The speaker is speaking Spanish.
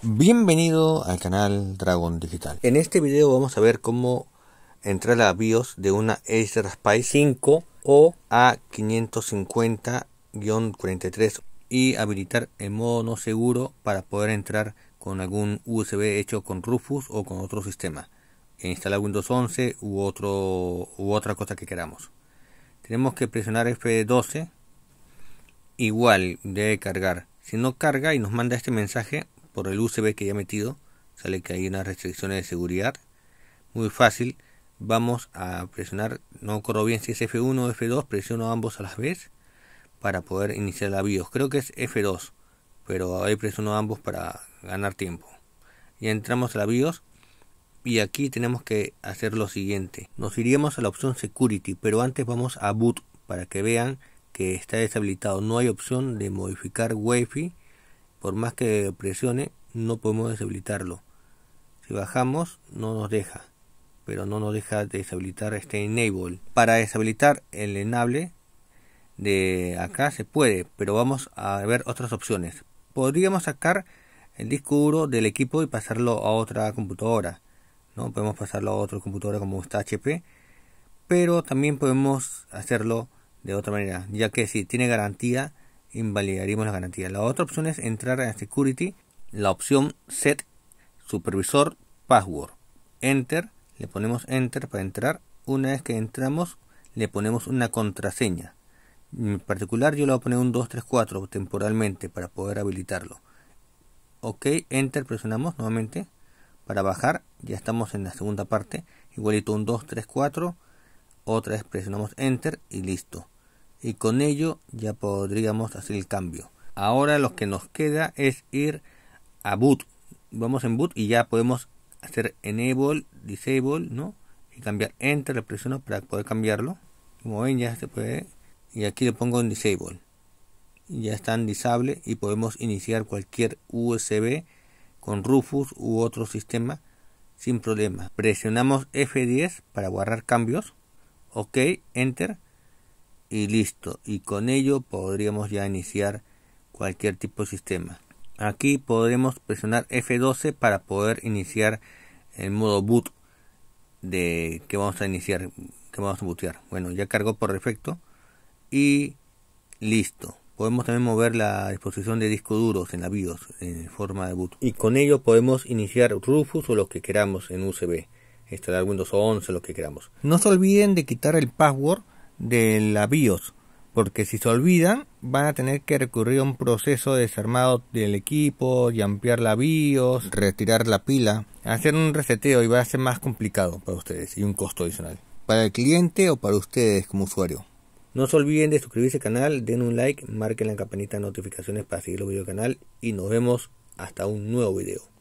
Bienvenido al canal Dragon Digital. En este video vamos a ver cómo entrar a BIOS de una Acer Spy 5 o A550-43 y habilitar el modo no seguro para poder entrar con algún USB hecho con Rufus o con otro sistema. Instalar Windows 11 u, otro, u otra cosa que queramos. Tenemos que presionar F12. Igual debe cargar. Si no carga y nos manda este mensaje, por el USB que ya metido, sale que hay unas restricciones de seguridad. Muy fácil, vamos a presionar, no corro bien si es F1 o F2, presiono ambos a la vez para poder iniciar la BIOS. Creo que es F2, pero ahí presiono ambos para ganar tiempo. y entramos a la BIOS y aquí tenemos que hacer lo siguiente. Nos iríamos a la opción Security, pero antes vamos a Boot para que vean que está deshabilitado. No hay opción de modificar Wifi más que presione, no podemos deshabilitarlo. Si bajamos, no nos deja, pero no nos deja deshabilitar este enable. Para deshabilitar el enable de acá se puede, pero vamos a ver otras opciones. Podríamos sacar el disco duro del equipo y pasarlo a otra computadora. ¿no? Podemos pasarlo a otro computadora como está HP, pero también podemos hacerlo de otra manera, ya que si tiene garantía invalidaríamos la garantía. La otra opción es entrar a Security, la opción Set Supervisor Password. Enter, le ponemos Enter para entrar. Una vez que entramos, le ponemos una contraseña. En particular yo le voy a poner un 234 temporalmente para poder habilitarlo. Ok, Enter presionamos nuevamente para bajar. Ya estamos en la segunda parte. Igualito un 234. Otra vez presionamos Enter y listo y con ello ya podríamos hacer el cambio. Ahora lo que nos queda es ir a boot. Vamos en boot y ya podemos hacer enable, disable, ¿no? Y cambiar enter, le presiono para poder cambiarlo. Como ven ya se puede. Y aquí le pongo en disable. Ya está en disable y podemos iniciar cualquier USB con Rufus u otro sistema sin problema. Presionamos F10 para guardar cambios. Ok, enter y listo. Y con ello podríamos ya iniciar cualquier tipo de sistema. Aquí podremos presionar F12 para poder iniciar el modo boot de que vamos a iniciar, que vamos a bootear. Bueno, ya cargó por defecto y listo. Podemos también mover la disposición de discos duros en la BIOS en forma de boot. Y con ello podemos iniciar Rufus o lo que queramos en USB. Instalar Windows 11, lo que queramos. No se olviden de quitar el password de la BIOS, porque si se olvidan van a tener que recurrir a un proceso desarmado del equipo, y ampliar la BIOS, retirar la pila, hacer un reseteo y va a ser más complicado para ustedes y un costo adicional, para el cliente o para ustedes como usuario. No se olviden de suscribirse al canal, den un like, marquen la campanita de notificaciones para seguir los videos del canal y nos vemos hasta un nuevo video.